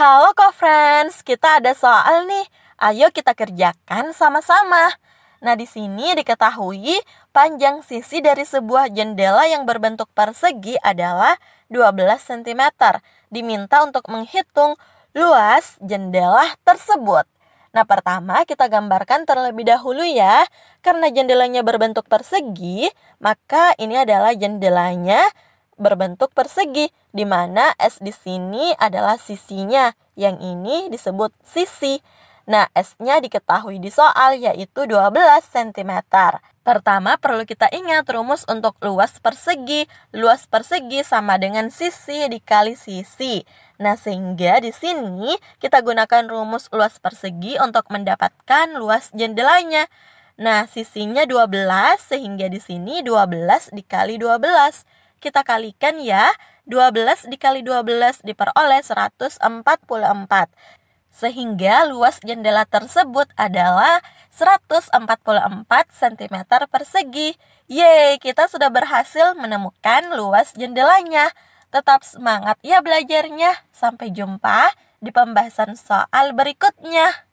Halo co friends, kita ada soal nih. Ayo kita kerjakan sama-sama. Nah, di sini diketahui panjang sisi dari sebuah jendela yang berbentuk persegi adalah 12 cm. Diminta untuk menghitung luas jendela tersebut. Nah, pertama kita gambarkan terlebih dahulu ya. Karena jendelanya berbentuk persegi, maka ini adalah jendelanya berbentuk persegi, di mana S di sini adalah sisinya, yang ini disebut sisi. Nah, S-nya diketahui di soal yaitu 12 cm. Pertama, perlu kita ingat rumus untuk luas persegi. Luas persegi sama dengan sisi dikali sisi. Nah, sehingga di sini kita gunakan rumus luas persegi untuk mendapatkan luas jendelanya. Nah, sisinya 12 sehingga di sini 12 dikali 12 kita kalikan ya. 12 dikali 12 diperoleh 144. Sehingga luas jendela tersebut adalah 144 cm persegi. Yeay, kita sudah berhasil menemukan luas jendelanya. Tetap semangat ya belajarnya. Sampai jumpa di pembahasan soal berikutnya.